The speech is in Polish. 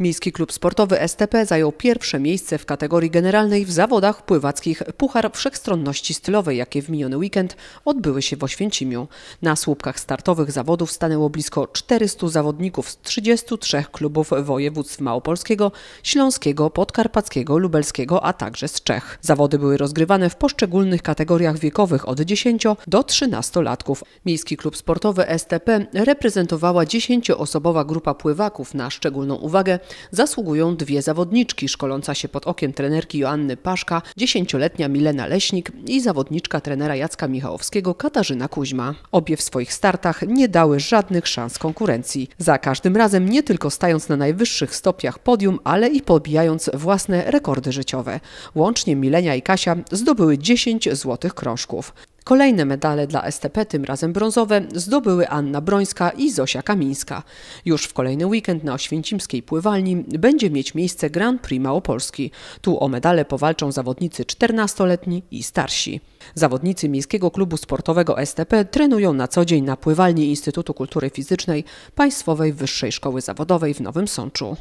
Miejski Klub Sportowy STP zajął pierwsze miejsce w kategorii generalnej w zawodach pływackich Puchar Wszechstronności Stylowej, jakie w miniony weekend odbyły się w Oświęcimiu. Na słupkach startowych zawodów stanęło blisko 400 zawodników z 33 klubów województw małopolskiego, śląskiego, podkarpackiego, lubelskiego, a także z Czech. Zawody były rozgrywane w poszczególnych kategoriach wiekowych od 10 do 13 latków. Miejski Klub Sportowy STP reprezentowała 10-osobowa grupa pływaków na szczególną uwagę zasługują dwie zawodniczki szkoląca się pod okiem trenerki Joanny Paszka, dziesięcioletnia Milena Leśnik i zawodniczka trenera Jacka Michałowskiego Katarzyna Kuźma. Obie w swoich startach nie dały żadnych szans konkurencji. Za każdym razem nie tylko stając na najwyższych stopniach podium, ale i pobijając własne rekordy życiowe. Łącznie Milenia i Kasia zdobyły 10 złotych krążków. Kolejne medale dla STP, tym razem brązowe, zdobyły Anna Brońska i Zosia Kamińska. Już w kolejny weekend na Oświęcimskiej Pływalni będzie mieć miejsce Grand Prix Małopolski. Tu o medale powalczą zawodnicy 14-letni i starsi. Zawodnicy Miejskiego Klubu Sportowego STP trenują na co dzień na pływalni Instytutu Kultury Fizycznej Państwowej Wyższej Szkoły Zawodowej w Nowym Sączu.